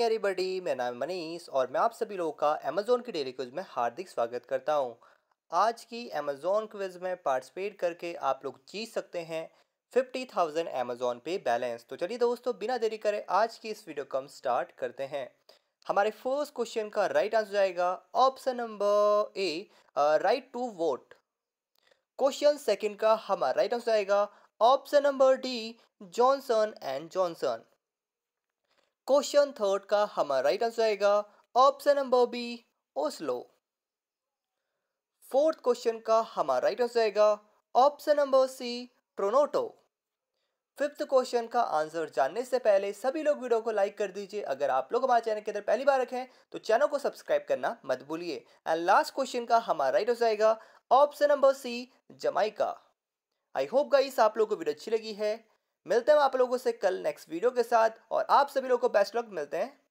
Everybody मेरा नाम मनीष और मैं आप सभी लोगों का अमेज़ोन की डेली क्विज में हार्दिक स्वागत करता हूं। आज की अमेज़ोन क्विज में पार्टिसिपेट करके आप लोग जीत सकते हैं fifty thousand Amazon pay balance तो चलिए दोस्तों बिना देरी करें आज की इस वीडियो को हम स्टार्ट करते हैं हमारे फर्स्ट क्वेश्चन का राइट आंसर जाएगा option number A right to vote question second का हमारा राइट आंसर जाएगा option number D Johnson and Johnson question third का हमारा राइट आंसर आएगा option number B Oslo fourth question का हमारा राइट आंसर आएगा option number C Toronto fifth question का आंसर जानने से पहले सभी लोग वीडियो को लाइक कर दीजिए अगर आप लोग हमारे चैनल के अंदर पहली बार रखें तो चैनल को सब्सक्राइब करना मत भूलिए एंड लास्ट क्वेश्चन का हमारा राइट हो जाएगा option number C Jamaica I hope guys आप लोग को वीडियो अच्छी लगी है मिलते हैं आप लोगों से कल नेक्स्ट वीडियो के साथ और आप सभी लोगों को बेस्ट लक मिलते हैं